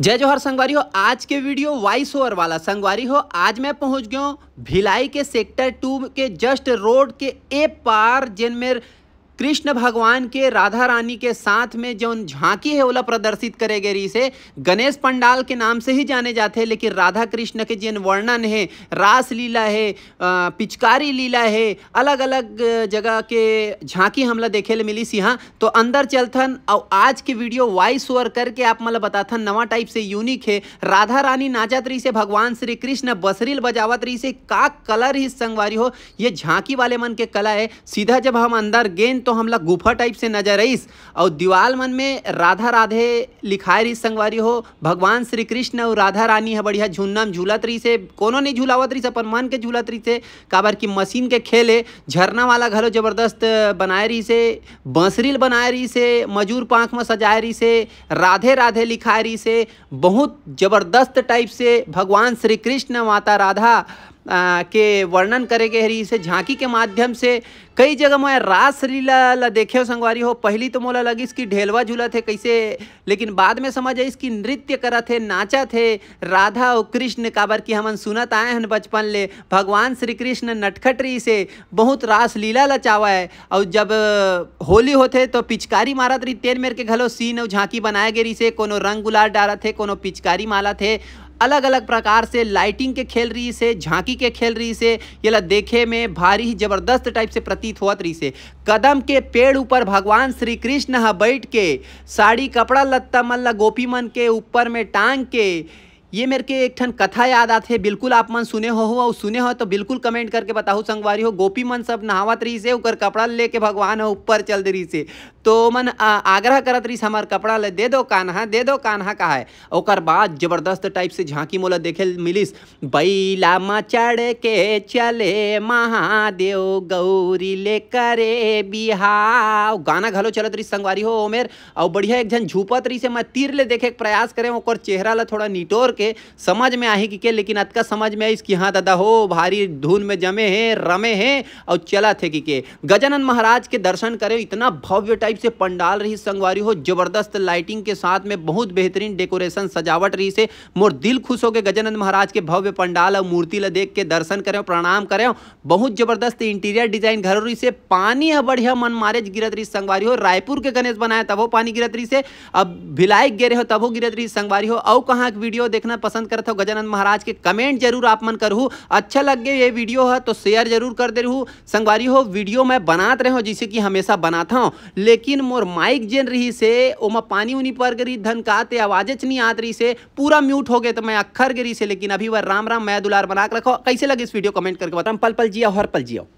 जय जोहर संगवारी हो आज के वीडियो वाइस ओवर वाला संगवारी हो आज मैं पहुंच गया हूँ भिलाई के सेक्टर टू के जस्ट रोड के ए पार जिनमें कृष्ण भगवान के राधा रानी के साथ में जो झांकी है ओला प्रदर्शित करे गए से गणेश पंडाल के नाम से ही जाने जाते हैं लेकिन राधा कृष्ण के जिन वर्णन है रास लीला है पिचकारी लीला है अलग अलग जगह के झांकी हमला देखे ले मिली सी हाँ तो अंदर चलथन और आज के वीडियो वॉइस ओवर करके आप मतलब बताथन नवा टाइप से यूनिक है राधा रानी नाचत रही से भगवान श्री कृष्ण बसरील बजावत रही से का कलर ही संगवारी हो ये झांकी वाले मन के कला है सीधा जब हम अंदर गेंद तो हमला गुफा टाइप से नजर आईस और दीवाल मन में राधा राधे लिखाए रही संगवारी हो भगवान श्री कृष्ण और राधा रानी है बढ़िया झुन्नम झूलत रही से कोनो नहीं झूलावत रही से अपन मन के झूलत रही से काबर की मशीन के खेले झरना वाला घलो जबरदस्त बनाए रही से बंसरील बनाए रही से मजूर पाँख में सजाए रही से राधे राधे लिखाए रही से बहुत जबरदस्त टाइप से भगवान श्री कृष्ण माता राधा के वर्णन करे गे रही इसे झांकी के माध्यम से कई जगह मैं लीला ला देखे हो संगवारी हो पहली तो मोला लगी इसकी ढेलवा झूला थे कैसे लेकिन बाद में समझ आई इसकी नृत्य करा थे नाचा थे राधा और कृष्ण काबर की हमन सुनत आए हैं बचपन ले भगवान श्री कृष्ण नटखटरी से बहुत रास ला चावा है और जब होली होते तो पिचकारी मारत रही तेल मेर के घलो सीन और झांकी बनाए गे रही से कोनो रंग गुलाल डाला थे कोनो पिचकारी माला थे अलग अलग प्रकार से लाइटिंग के खेल रही से झांकी के खेल रही से ये ला देखे में भारी ही जबरदस्त टाइप से प्रतीत होत रही से कदम के पेड़ ऊपर भगवान श्री कृष्ण है बैठ के साड़ी कपड़ा लत्ता मन ला गोपी मन के ऊपर में टांग के ये मेरे के एक ठन कथा याद आथे बिल्कुल आप मन सुने हो और सुने हो तो बिल्कुल कमेंट करके बताओ संगवारी हो गोपी मन सब नहावत रही से उकर कपड़ा लेके भगवान ऊपर चल रही से तो मन आग्रह करत रहीस हमार कपड़ा ले दे दो कान्हा दे दो कान्हा का है और बाद जबरदस्त टाइप से झांकी मोला देखे मिलिस बैला मचड़ के चले महादेव गौरी ले करे बिहार गाना घलो चलत रही संगवारी हो उमेर और बढ़िया एक झन झूपत रही से मैं तीर ले देखे प्रयास करें और चेहरा ला थोड़ा निटोर के समझ में आई कि के लेकिन अतका समझ में आई कि हाँ दादा हो भारी धुन में जमे हैं रमे हैं और चला थे कि के गजानन महाराज के दर्शन करे इतना भव्य टाइप टाइप से पंडाल रही संगवारी हो जबरदस्त लाइटिंग के साथ में बहुत बेहतरीन डेकोरेशन सजावट रही से मोर दिल खुश हो गए गजानंद महाराज के भव्य पंडाल और मूर्ति ल देख के दर्शन करे प्रणाम करे बहुत जबरदस्त इंटीरियर डिजाइन घर रही से पानी है बढ़िया मन मारेज गिरत रही संगवारी हो रायपुर के गणेश बनाए तब पानी गिरत रही से अब भिलाई गिर हो तब गिरत रही संगवारी हो और कहाँ वीडियो देखना पसंद करता हो गजानंद महाराज के कमेंट जरूर आप मन करहू अच्छा लग गया ये वीडियो है तो शेयर जरूर कर दे रहू संगवारी हो वीडियो मैं बनाते रहे हो जैसे कि हमेशा बनाता हूँ लेकिन लेकिन मोर माइक जेन रही से ओमा पानी उनी पर गरी धन का आते नहीं आत रही से पूरा म्यूट हो गए तो मैं अखर गरी से लेकिन अभी वह राम राम मैं दुलार बना रखो कैसे लगे इस वीडियो कमेंट करके बताऊँ पल पल जिया हर पल जिया